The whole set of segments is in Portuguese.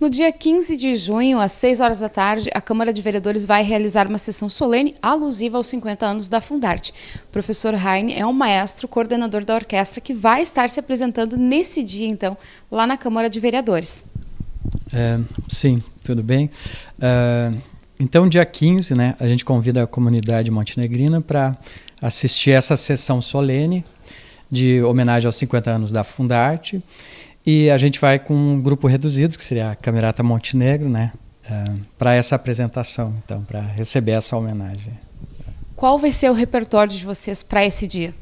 No dia 15 de junho, às 6 horas da tarde, a Câmara de Vereadores vai realizar uma sessão solene alusiva aos 50 anos da Fundarte. O professor Heine é um maestro, coordenador da orquestra, que vai estar se apresentando nesse dia, então, lá na Câmara de Vereadores. É, sim, tudo bem. É, então, dia 15, né, a gente convida a comunidade montenegrina para assistir essa sessão solene de homenagem aos 50 anos da Fundarte. E a gente vai com um grupo reduzido, que seria a Camerata Montenegro, né? Uh, é, para essa apresentação, então, para receber essa homenagem. Qual vai ser o repertório de vocês para esse dia?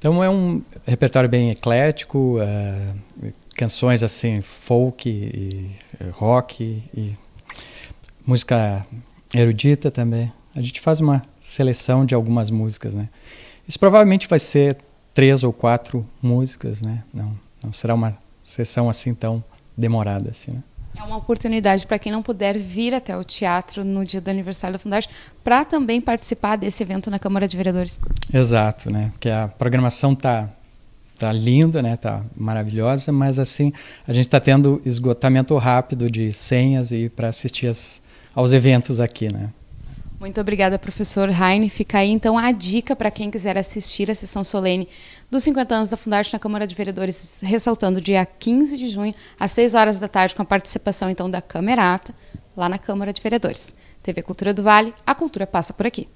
Então é um repertório bem eclético, uh, canções assim folk e rock e música erudita também. A gente faz uma seleção de algumas músicas, né? Isso provavelmente vai ser três ou quatro músicas, né? Não, não será uma sessão assim tão demorada assim, né? É uma oportunidade para quem não puder vir até o teatro no dia do aniversário da Fundagem para também participar desse evento na Câmara de Vereadores. Exato, né? Que a programação tá tá linda, né? Tá maravilhosa, mas assim a gente está tendo esgotamento rápido de senhas e para assistir as, aos eventos aqui, né? Muito obrigada, professor Heine. Fica aí, então, a dica para quem quiser assistir a sessão solene dos 50 anos da Fundarte na Câmara de Vereadores, ressaltando dia 15 de junho, às 6 horas da tarde, com a participação, então, da Camerata, lá na Câmara de Vereadores. TV Cultura do Vale, a cultura passa por aqui.